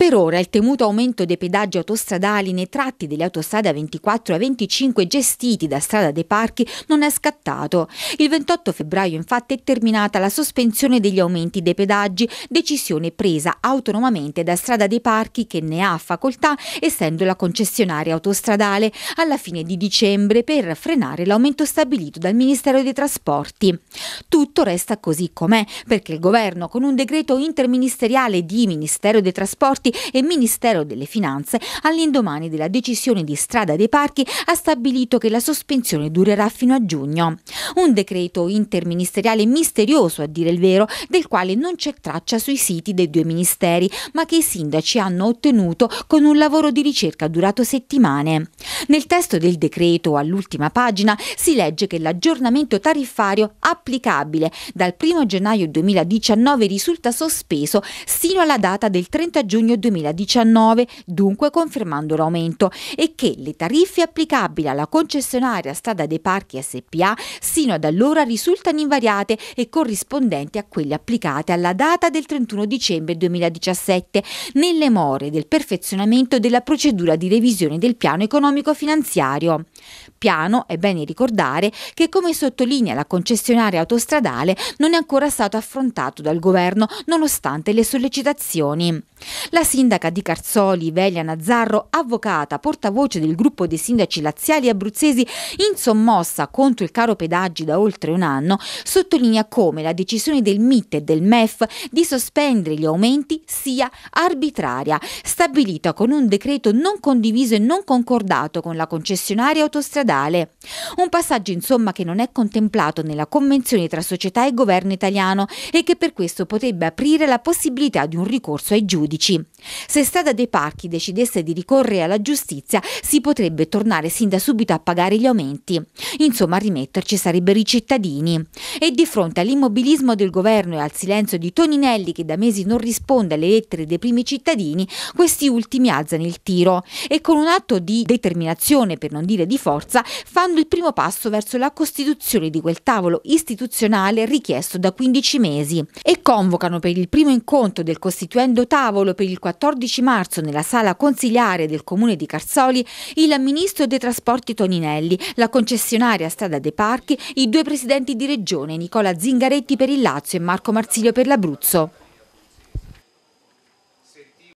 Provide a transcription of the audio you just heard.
Per ora il temuto aumento dei pedaggi autostradali nei tratti delle autostrade 24 e 25 gestiti da Strada dei Parchi non è scattato. Il 28 febbraio infatti è terminata la sospensione degli aumenti dei pedaggi, decisione presa autonomamente da Strada dei Parchi che ne ha facoltà essendo la concessionaria autostradale alla fine di dicembre per frenare l'aumento stabilito dal Ministero dei Trasporti. Tutto resta così com'è perché il governo con un decreto interministeriale di Ministero dei Trasporti Parchi e Ministero delle Finanze all'indomani della decisione di Strada dei Parchi ha stabilito che la sospensione durerà fino a giugno. Un decreto interministeriale misterioso, a dire il vero, del quale non c'è traccia sui siti dei due ministeri, ma che i sindaci hanno ottenuto con un lavoro di ricerca durato settimane. Nel testo del decreto, all'ultima pagina, si legge che l'aggiornamento tariffario applicabile dal 1 gennaio 2019 risulta sospeso sino alla data del 30 giugno 2019, dunque confermando l'aumento, e che le tariffe applicabili alla concessionaria Strada dei Parchi SPA sino ad allora risultano invariate e corrispondenti a quelle applicate alla data del 31 dicembre 2017, nelle more del perfezionamento della procedura di revisione del piano economico finanziario piano, è bene ricordare, che come sottolinea la concessionaria autostradale non è ancora stato affrontato dal governo nonostante le sollecitazioni. La sindaca di Carzoli, Velia Nazzarro, avvocata, portavoce del gruppo dei sindaci laziali e abruzzesi in sommossa contro il caro pedaggi da oltre un anno, sottolinea come la decisione del MIT e del MEF di sospendere gli aumenti sia arbitraria, stabilita con un decreto non condiviso e non concordato con la concessionaria autostradale stradale. Un passaggio insomma che non è contemplato nella convenzione tra società e governo italiano e che per questo potrebbe aprire la possibilità di un ricorso ai giudici. Se Strada dei Parchi decidesse di ricorrere alla giustizia si potrebbe tornare sin da subito a pagare gli aumenti. Insomma a rimetterci sarebbero i cittadini. E di fronte all'immobilismo del governo e al silenzio di Toninelli che da mesi non risponde alle lettere dei primi cittadini, questi ultimi alzano il tiro e con un atto di determinazione per non dire di forza Casa fanno il primo passo verso la costituzione di quel tavolo istituzionale richiesto da 15 mesi e convocano per il primo incontro del costituendo tavolo per il 14 marzo nella sala consigliare del comune di Carsoli il ministro dei trasporti Toninelli, la concessionaria Strada dei Parchi, i due presidenti di regione Nicola Zingaretti per il Lazio e Marco Marsiglio per l'Abruzzo.